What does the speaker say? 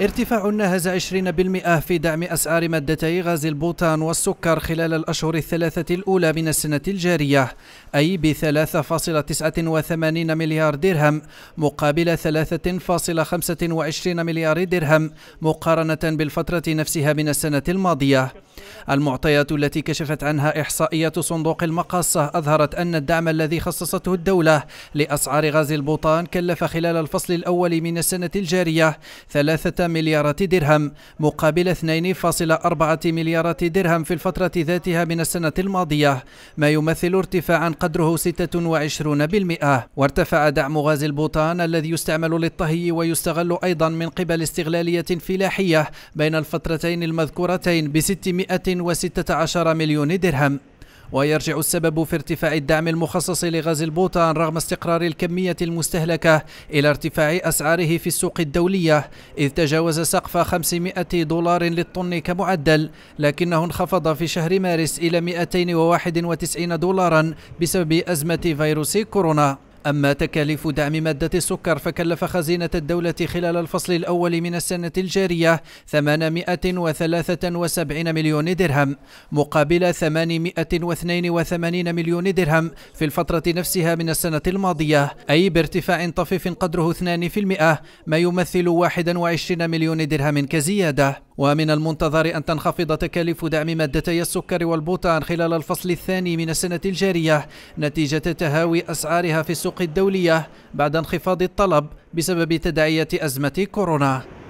ارتفاع ناهز 20% في دعم أسعار مادتي غاز البوتان والسكر خلال الأشهر الثلاثة الأولى من السنة الجارية أي ب 3.89 مليار درهم مقابل 3.25 مليار درهم مقارنة بالفترة نفسها من السنة الماضية المعطيات التي كشفت عنها إحصائية صندوق المقاصة أظهرت أن الدعم الذي خصصته الدولة لأسعار غاز البوطان كلف خلال الفصل الأول من السنة الجارية ثلاثة مليارات درهم مقابل 2.4 مليارات درهم في الفترة ذاتها من السنة الماضية ما يمثل ارتفاعا قدره 26% وارتفع دعم غاز البوطان الذي يستعمل للطهي ويستغل أيضا من قبل استغلالية فلاحية بين الفترتين المذكورتين ب 600 116 مليون درهم ويرجع السبب في ارتفاع الدعم المخصص لغاز البوتان رغم استقرار الكمية المستهلكة إلى ارتفاع أسعاره في السوق الدولية إذ تجاوز سقف 500 دولار للطن كمعدل لكنه انخفض في شهر مارس إلى 291 دولارا بسبب أزمة فيروس كورونا أما تكاليف دعم مادة السكر فكلف خزينة الدولة خلال الفصل الأول من السنة الجارية 873 مليون درهم مقابل 882 مليون درهم في الفترة نفسها من السنة الماضية أي بارتفاع طفيف قدره 2% ما يمثل 21 مليون درهم كزيادة ومن المنتظر أن تنخفض تكاليف دعم مادتي السكر والبوتان خلال الفصل الثاني من السنة الجارية نتيجة تهاوي أسعارها في السوق الدولية بعد انخفاض الطلب بسبب تداعيات أزمة كورونا